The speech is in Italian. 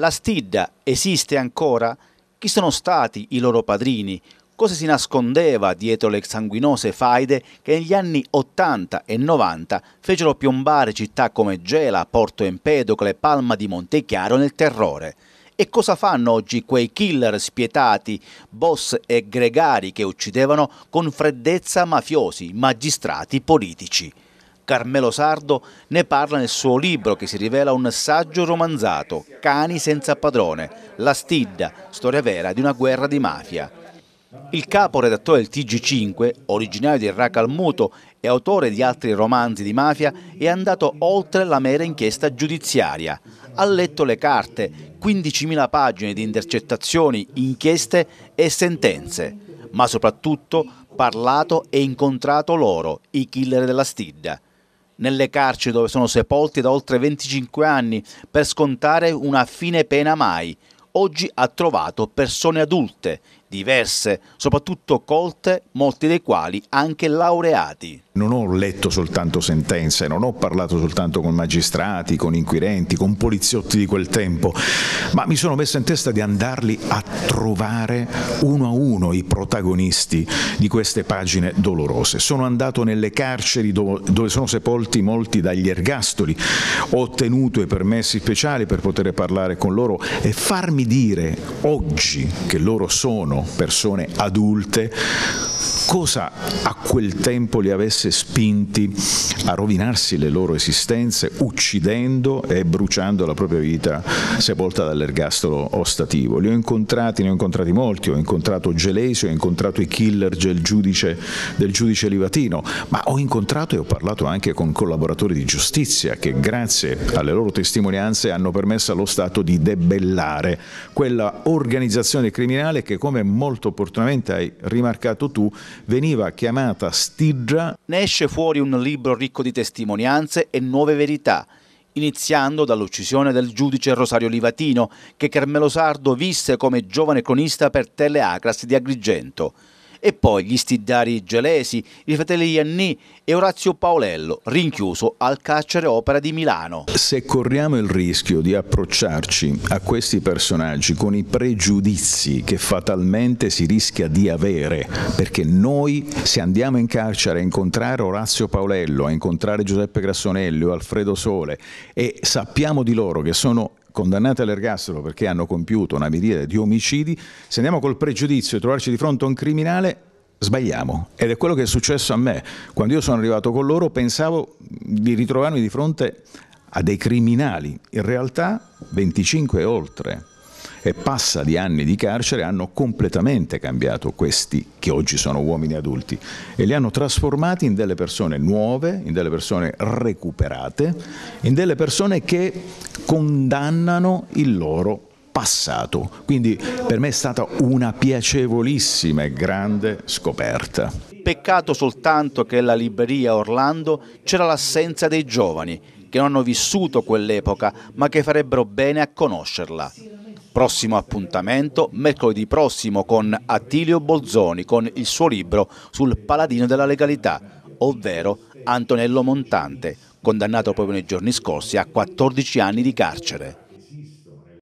La stidda esiste ancora? Chi sono stati i loro padrini? Cosa si nascondeva dietro le sanguinose faide che negli anni 80 e 90 fecero piombare città come Gela, Porto Empedocle, Palma di Montechiaro nel terrore? E cosa fanno oggi quei killer spietati, boss e gregari che uccidevano con freddezza mafiosi, magistrati, politici? Carmelo Sardo ne parla nel suo libro che si rivela un saggio romanzato, Cani senza padrone, La stidda, storia vera di una guerra di mafia. Il capo redattore del TG5, originario di Racal Muto e autore di altri romanzi di mafia, è andato oltre la mera inchiesta giudiziaria. Ha letto le carte, 15.000 pagine di intercettazioni, inchieste e sentenze, ma soprattutto parlato e incontrato loro, i killer della Stidda nelle carceri dove sono sepolti da oltre 25 anni per scontare una fine pena mai, oggi ha trovato persone adulte diverse, soprattutto colte, molti dei quali anche laureati. Non ho letto soltanto sentenze, non ho parlato soltanto con magistrati, con inquirenti, con poliziotti di quel tempo, ma mi sono messo in testa di andarli a trovare uno a uno i protagonisti di queste pagine dolorose. Sono andato nelle carceri dove sono sepolti molti dagli ergastoli, ho ottenuto i permessi speciali per poter parlare con loro e farmi dire oggi che loro sono persone adulte cosa a quel tempo li avesse spinti a rovinarsi le loro esistenze uccidendo e bruciando la propria vita sepolta dall'ergastolo ostativo. Li ho incontrati, ne ho incontrati molti, ho incontrato Gelesio, ho incontrato i killer del giudice, del giudice Livatino, ma ho incontrato e ho parlato anche con collaboratori di giustizia che grazie alle loro testimonianze hanno permesso allo Stato di debellare quella organizzazione criminale che come molto opportunamente hai rimarcato tu veniva chiamata Stigia. Ne esce fuori un libro ricco di testimonianze e nuove verità, iniziando dall'uccisione del giudice Rosario Livatino, che Carmelo Sardo visse come giovane cronista per Teleacras di Agrigento e poi gli Stiddari Gelesi, i fratelli Ianni e Orazio Paolello, rinchiuso al carcere opera di Milano. Se corriamo il rischio di approcciarci a questi personaggi con i pregiudizi che fatalmente si rischia di avere, perché noi se andiamo in carcere a incontrare Orazio Paolello, a incontrare Giuseppe Grassonelli o Alfredo Sole e sappiamo di loro che sono condannati all'ergastolo perché hanno compiuto una miriade di omicidi, se andiamo col pregiudizio di trovarci di fronte a un criminale, sbagliamo. Ed è quello che è successo a me. Quando io sono arrivato con loro pensavo di ritrovarmi di fronte a dei criminali. In realtà 25 e oltre e passa di anni di carcere hanno completamente cambiato questi che oggi sono uomini adulti e li hanno trasformati in delle persone nuove, in delle persone recuperate, in delle persone che condannano il loro passato. Quindi per me è stata una piacevolissima e grande scoperta. Peccato soltanto che alla libreria Orlando c'era l'assenza dei giovani che non hanno vissuto quell'epoca ma che farebbero bene a conoscerla. Prossimo appuntamento mercoledì prossimo con Attilio Bolzoni con il suo libro sul paladino della legalità, ovvero Antonello Montante, condannato proprio nei giorni scorsi a 14 anni di carcere.